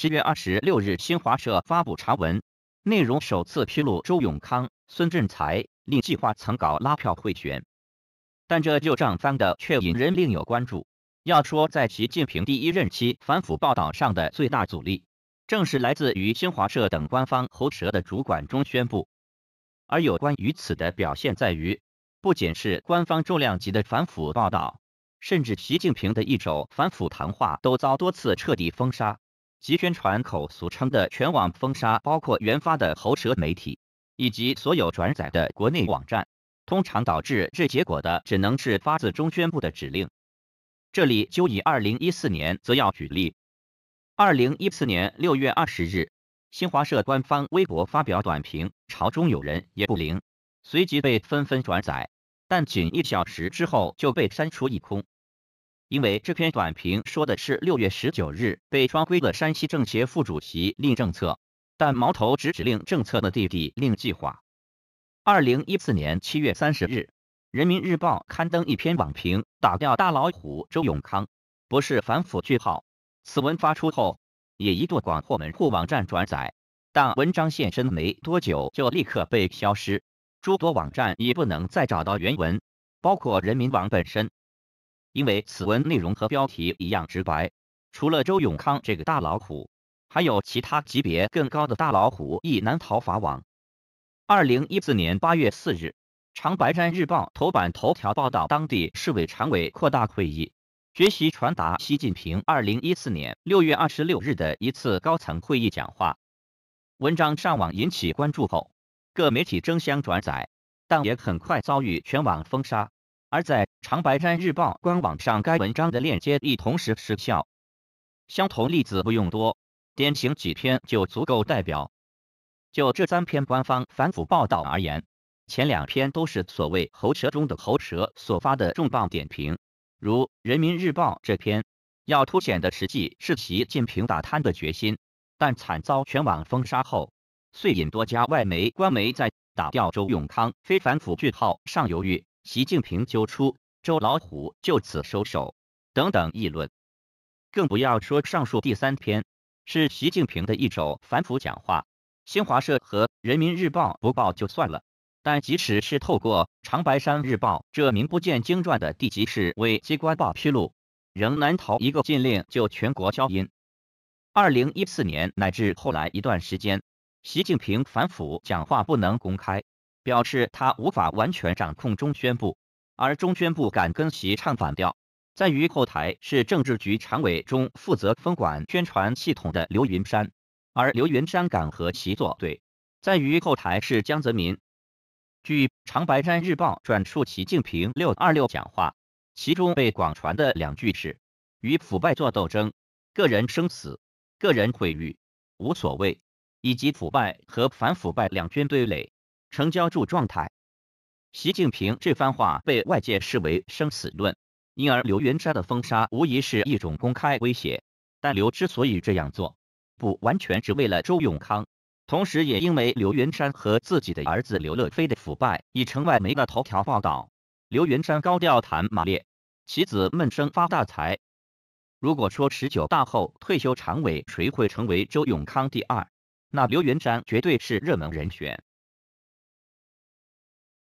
十月二十六日，新华社发布长文，内容首次披露周永康、孙振才另计划曾搞拉票贿选，但这旧账翻的却引人另有关注。要说，在习近平第一任期反腐报道上的最大阻力，正是来自于新华社等官方喉舌的主管中宣布。而有关于此的表现，在于不仅是官方重量级的反腐报道，甚至习近平的一手反腐谈话都遭多次彻底封杀。及宣传口俗称的全网封杀，包括原发的喉舌媒体，以及所有转载的国内网站。通常导致这结果的，只能是发自中宣部的指令。这里就以二零一四年则要举例。二零一四年六月二十日，新华社官方微博发表短评“朝中有人也不灵”，随即被纷纷转载，但仅一小时之后就被删除一空。因为这篇短评说的是六月十九日被双规的山西政协副主席令政策，但矛头直指令政策的弟弟令计划。二零一四年七月三十日，《人民日报》刊登一篇网评，打掉大老虎周永康，不是反腐句号。此文发出后，也一度广获门户网站转载，但文章现身没多久就立刻被消失，诸多网站已不能再找到原文，包括《人民网》本身。因为此文内容和标题一样直白，除了周永康这个大老虎，还有其他级别更高的大老虎亦难逃法网。二零一四年八月四日，《长白山日报》头版头条报道当地市委常委扩大会议学习传达习近平二零一四年六月二十六日的一次高层会议讲话。文章上网引起关注后，各媒体争相转载，但也很快遭遇全网封杀。而在《长白山日报》官网上，该文章的链接亦同时失效。相同例子不用多，典型几篇就足够代表。就这三篇官方反腐报道而言，前两篇都是所谓“喉舌中的喉舌”所发的重磅点评，如《人民日报》这篇，要凸显的实际是习近平打贪的决心，但惨遭全网封杀后，遂引多家外媒、官媒在打掉周永康非反腐句号上犹豫。习近平揪出周老虎，就此收手，等等议论，更不要说上述第三篇是习近平的一种反腐讲话。新华社和人民日报不报就算了，但即使是透过长白山日报这名不见经传的地级市委机关报披露，仍难逃一个禁令就全国消音。二零一四年乃至后来一段时间，习近平反腐讲话不能公开。表示他无法完全掌控中宣部，而中宣部敢跟其唱反调，在于后台是政治局常委中负责分管宣传系统的刘云山，而刘云山敢和其作对，在于后台是江泽民。据《长白山日报》转述习近平六二六讲话，其中被广传的两句是：“与腐败作斗争，个人生死、个人毁誉无所谓”，以及“腐败和反腐败两军对垒”。成交柱状态，习近平这番话被外界视为生死论，因而刘云山的封杀无疑是一种公开威胁。但刘之所以这样做，不完全只为了周永康，同时也因为刘云山和自己的儿子刘乐飞的腐败。以城外媒的头条报道，刘云山高调谈马列，其子闷声发大财。如果说十九大后退休常委谁会成为周永康第二，那刘云山绝对是热门人选。